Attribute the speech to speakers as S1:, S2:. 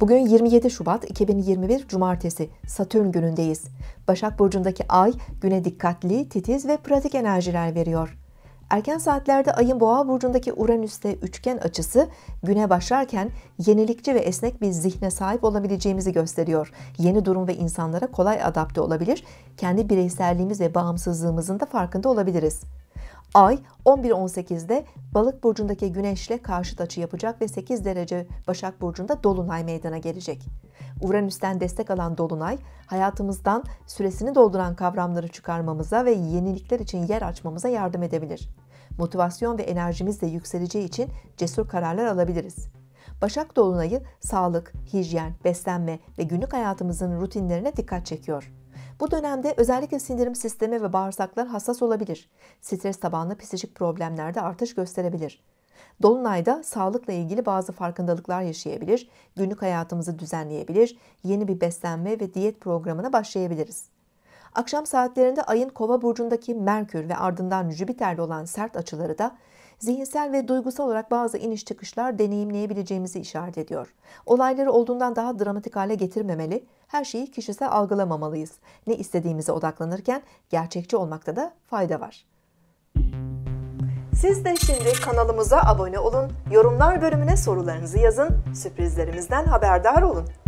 S1: Bugün 27 Şubat 2021 Cumartesi Satürn günündeyiz. Başak burcundaki ay güne dikkatli, titiz ve pratik enerjiler veriyor. Erken saatlerde ayın boğa burcundaki Uranüs'te üçgen açısı güne başlarken yenilikçi ve esnek bir zihne sahip olabileceğimizi gösteriyor. Yeni durum ve insanlara kolay adapte olabilir, kendi bireyselliğimiz ve bağımsızlığımızın da farkında olabiliriz. Ay 11-18'de Balık burcundaki Güneş'le karşıt açı yapacak ve 8 derece Başak burcunda dolunay meydana gelecek. Uranüs'ten destek alan dolunay, hayatımızdan süresini dolduran kavramları çıkarmamıza ve yenilikler için yer açmamıza yardım edebilir. Motivasyon ve enerjimiz de yükseleceği için cesur kararlar alabiliriz. Başak dolunayı sağlık, hijyen, beslenme ve günlük hayatımızın rutinlerine dikkat çekiyor. Bu dönemde özellikle sindirim sistemi ve bağırsaklar hassas olabilir. Stres tabanlı psikolojik problemlerde artış gösterebilir. Dolunayda sağlıkla ilgili bazı farkındalıklar yaşayabilir, günlük hayatımızı düzenleyebilir, yeni bir beslenme ve diyet programına başlayabiliriz. Akşam saatlerinde ayın kova burcundaki Merkür ve ardından Jüpiter'de olan sert açıları da zihinsel ve duygusal olarak bazı iniş çıkışlar deneyimleyebileceğimizi işaret ediyor. Olayları olduğundan daha dramatik hale getirmemeli, her şeyi kişisel algılamamalıyız. Ne istediğimize odaklanırken gerçekçi olmakta da fayda var. Siz de şimdi kanalımıza abone olun, yorumlar bölümüne sorularınızı yazın, sürprizlerimizden haberdar olun.